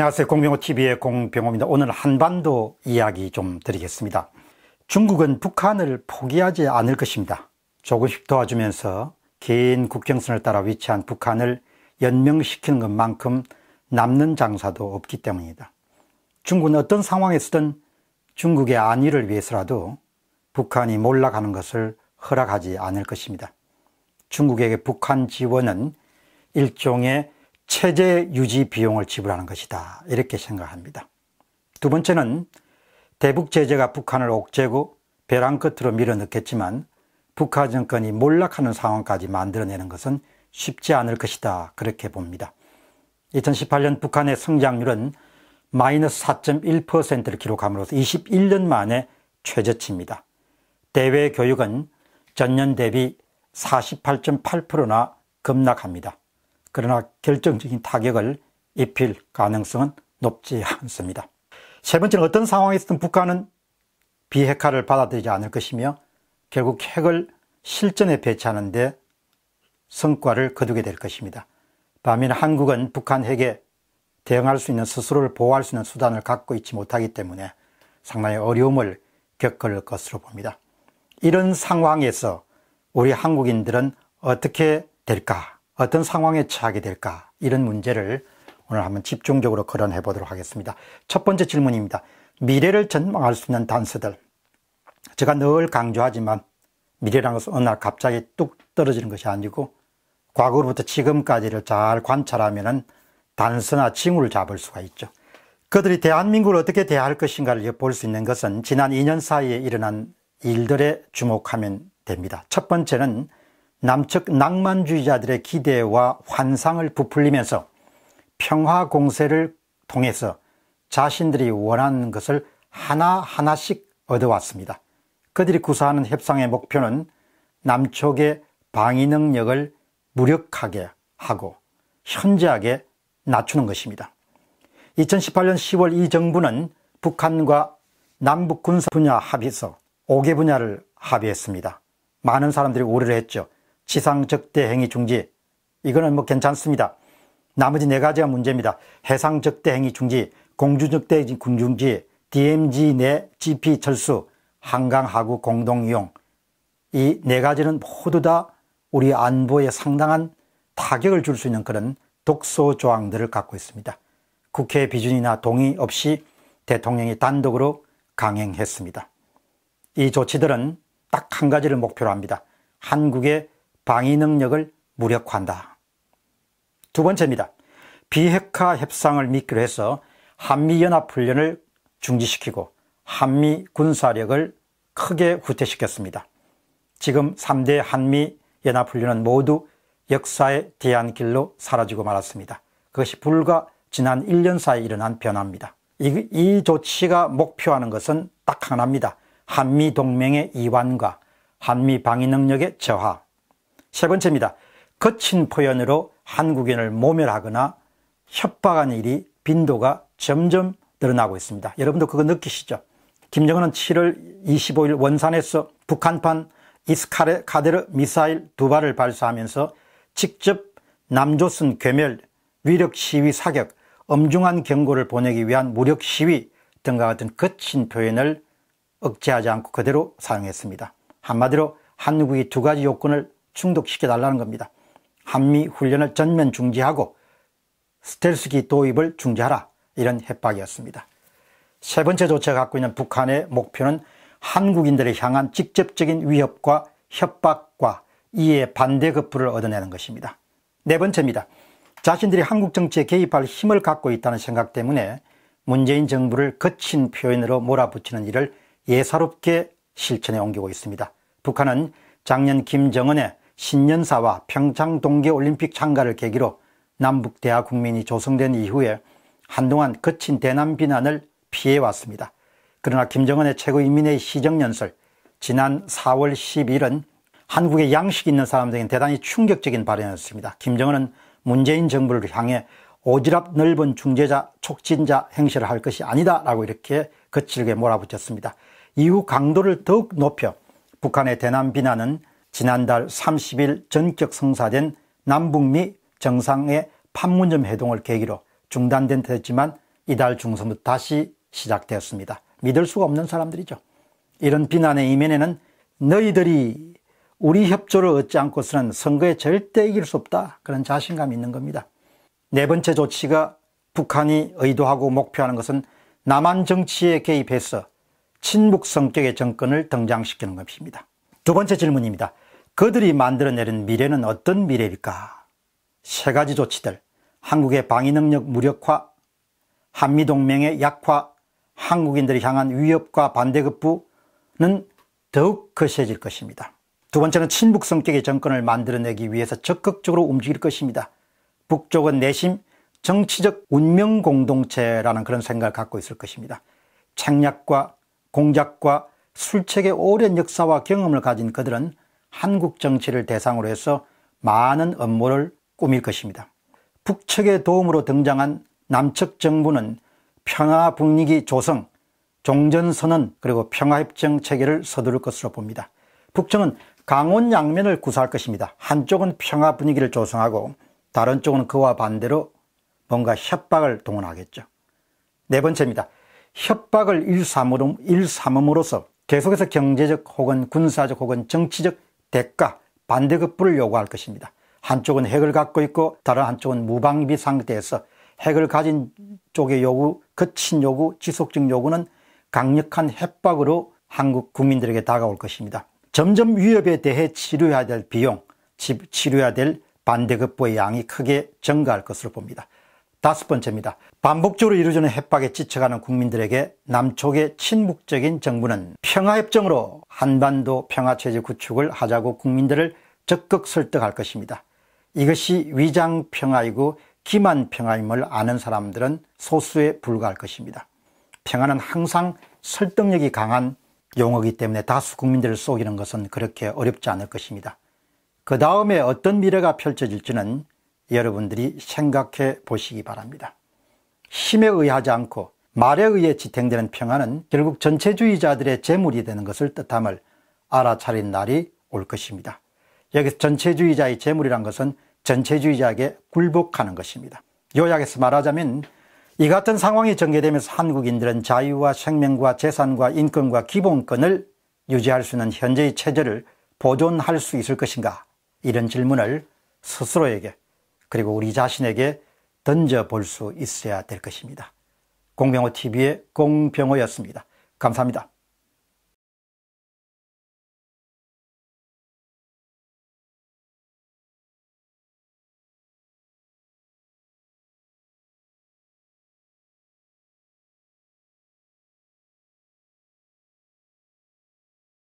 안녕하세요. 공병호TV의 공병호입니다. 오늘 한반도 이야기 좀 드리겠습니다. 중국은 북한을 포기하지 않을 것입니다. 조금씩 도와주면서 긴 국경선을 따라 위치한 북한을 연명시키는 것만큼 남는 장사도 없기 때문이다. 중국은 어떤 상황에서든 중국의 안위를 위해서라도 북한이 몰락하는 것을 허락하지 않을 것입니다. 중국에게 북한 지원은 일종의 체제 유지 비용을 지불하는 것이다 이렇게 생각합니다 두 번째는 대북 제재가 북한을 옥죄고 벼랑 끝으로 밀어넣겠지만 북한 정권이 몰락하는 상황까지 만들어내는 것은 쉽지 않을 것이다 그렇게 봅니다 2018년 북한의 성장률은 마이너스 4.1%를 기록함으로써 21년 만에 최저치입니다 대외 교육은 전년 대비 48.8%나 급락합니다 그러나 결정적인 타격을 입힐 가능성은 높지 않습니다. 세 번째는 어떤 상황에서든 북한은 비핵화를 받아들이지 않을 것이며 결국 핵을 실전에 배치하는 데 성과를 거두게 될 것입니다. 반면 한국은 북한 핵에 대응할 수 있는 스스로를 보호할 수 있는 수단을 갖고 있지 못하기 때문에 상당히 어려움을 겪을 것으로 봅니다. 이런 상황에서 우리 한국인들은 어떻게 될까 어떤 상황에 처하게 될까 이런 문제를 오늘 한번 집중적으로 거론해 보도록 하겠습니다 첫 번째 질문입니다 미래를 전망할 수 있는 단서들 제가 늘 강조하지만 미래라는 것은 어느 날 갑자기 뚝 떨어지는 것이 아니고 과거로부터 지금까지를 잘 관찰하면 단서나 징후를 잡을 수가 있죠 그들이 대한민국을 어떻게 대할 것인가를 볼 수 있는 것은 지난 2년 사이에 일어난 일들에 주목하면 됩니다 첫 번째는 남측 낭만주의자들의 기대와 환상을 부풀리면서 평화 공세를 통해서 자신들이 원하는 것을 하나하나씩 얻어왔습니다. 그들이 구사하는 협상의 목표는 남쪽의 방위 능력을 무력하게 하고 현저하게 낮추는 것입니다. 2018년 10월 이 정부는 북한과 남북 군사 분야 합의서 5개 분야를 합의했습니다. 많은 사람들이 오해를 했죠. 치상적대 행위 중지 이거는 뭐 괜찮습니다. 나머지 네 가지가 문제입니다. 해상적대 행위 중지, 공주적대 군중지, DMZ 내 GP 철수, 한강 하구 공동 이용 이 네 가지는 모두 다 우리 안보에 상당한 타격을 줄 수 있는 그런 독소 조항들을 갖고 있습니다. 국회 비준이나 동의 없이 대통령이 단독으로 강행했습니다. 이 조치들은 딱 한 가지를 목표로 합니다. 한국의 방위 능력을 무력화한다. 두 번째입니다. 비핵화 협상을 미끼로 해서 한미연합훈련을 중지시키고 한미 군사력을 크게 후퇴시켰습니다. 지금 3대 한미 연합훈련은 모두 역사의 대안길로 사라지고 말았습니다. 그것이 불과 지난 1년 사이 에 일어난 변화입니다. 이, 이 조치가 목표하는 것은 딱 하나입니다. 한미 동맹의 이완과 한미 방위 능력의 저하, 세 번째입니다. 거친 표현으로 한국인을 모멸하거나 협박한 일이 빈도가 점점 늘어나고 있습니다. 여러분도 그거 느끼시죠? 김정은은 7월 25일 원산에서 북한판 이스카르 카데 미사일 두 발을 발사하면서 직접 남조선 괴멸, 위력 시위 사격, 엄중한 경고를 보내기 위한 무력 시위 등과 같은 거친 표현을 억제하지 않고 그대로 사용했습니다. 한마디로 한국이 두 가지 요건을 중독시켜 달라는 겁니다. 한미 훈련을 전면 중지하고 스텔스기 도입을 중지하라 이런 협박이었습니다. 세 번째 조치가 갖고 있는 북한의 목표는 한국인들을 향한 직접적인 위협과 협박과 이에 반대 급부를 얻어내는 것입니다. 네 번째입니다. 자신들이 한국 정치에 개입할 힘을 갖고 있다는 생각 때문에 문재인 정부를 거친 표현으로 몰아붙이는 일을 예사롭게 실천에 옮기고 있습니다. 북한은 작년 김정은의 신년사와 평창 동계올림픽 참가를 계기로 남북대화 국민이 조성된 이후에 한동안 거친 대남 비난을 피해왔습니다. 그러나 김정은의 최고인민회의 시정연설 지난 4월 10일은 한국의 양식 있는 사람들에게 대단히 충격적인 발언이었습니다. 김정은은 문재인 정부를 향해 오지랖 넓은 중재자, 촉진자 행실을 할 것이 아니다 라고 이렇게 거칠게 몰아붙였습니다. 이후 강도를 더욱 높여 북한의 대남 비난은 지난달 30일 전격 성사된 남북미 정상의 판문점 회동을 계기로 중단된 듯했지만 이달 중순부터 다시 시작되었습니다. 믿을 수가 없는 사람들이죠. 이런 비난의 이면에는 너희들이 우리 협조를 얻지 않고서는 선거에 절대 이길 수 없다. 그런 자신감이 있는 겁니다. 네 번째 조치가 북한이 의도하고 목표하는 것은 남한 정치에 개입해서 친북 성격의 정권을 등장시키는 것입니다. 두 번째 질문입니다. 그들이 만들어내는 미래는 어떤 미래일까? 세 가지 조치들. 한국의 방위능력 무력화, 한미동맹의 약화, 한국인들이 향한 위협과 반대급부는 더욱 거세질 것입니다. 두 번째는 친북 성격의 정권을 만들어내기 위해서 적극적으로 움직일 것입니다. 북쪽은 내심 정치적 운명 공동체라는 그런 생각을 갖고 있을 것입니다. 책략과 공작과 술책의 오랜 역사와 경험을 가진 그들은 한국 정치를 대상으로 해서 많은 업무를 꾸밀 것입니다. 북측의 도움으로 등장한 남측 정부는 평화 분위기 조성, 종전선언 그리고 평화협정 체계를 서두를 것으로 봅니다. 북측은 강원 양면을 구사할 것입니다. 한쪽은 평화 분위기를 조성하고 다른 쪽은 그와 반대로 뭔가 협박을 동원하겠죠. 네 번째입니다. 협박을 일삼음으로서 계속해서 경제적 혹은 군사적 혹은 정치적 대가, 반대급부를 요구할 것입니다. 한쪽은 핵을 갖고 있고 다른 한쪽은 무방비 상태에서 핵을 가진 쪽의 요구, 거친 요구, 지속적 요구는 강력한 협박으로 한국 국민들에게 다가올 것입니다. 점점 위협에 대해 치료해야 될 비용, 치료해야 될 반대급부의 양이 크게 증가할 것으로 봅니다. 다섯 번째입니다. 반복적으로 이루어지는 협박에 지쳐가는 국민들에게 남쪽의 친북적인 정부는 평화협정으로 한반도 평화체제 구축을 하자고 국민들을 적극 설득할 것입니다. 이것이 위장평화이고 기만평화임을 아는 사람들은 소수에 불과할 것입니다. 평화는 항상 설득력이 강한 용어이기 때문에 다수 국민들을 속이는 것은 그렇게 어렵지 않을 것입니다. 그 다음에 어떤 미래가 펼쳐질지는 여러분들이 생각해 보시기 바랍니다. 힘에 의하지 않고 말에 의해 지탱되는 평화는 결국 전체주의자들의 재물이 되는 것을 뜻함을 알아차린 날이 올 것입니다. 여기서 전체주의자의 재물이란 것은 전체주의자에게 굴복하는 것입니다. 요약해서 말하자면 이 같은 상황이 전개되면서 한국인들은 자유와 생명과 재산과 인권과 기본권을 유지할 수 있는 현재의 체제를 보존할 수 있을 것인가? 이런 질문을 스스로에게 그리고 우리 자신에게 던져볼 수 있어야 될 것입니다. 공병호 TV의 공병호였습니다. 감사합니다.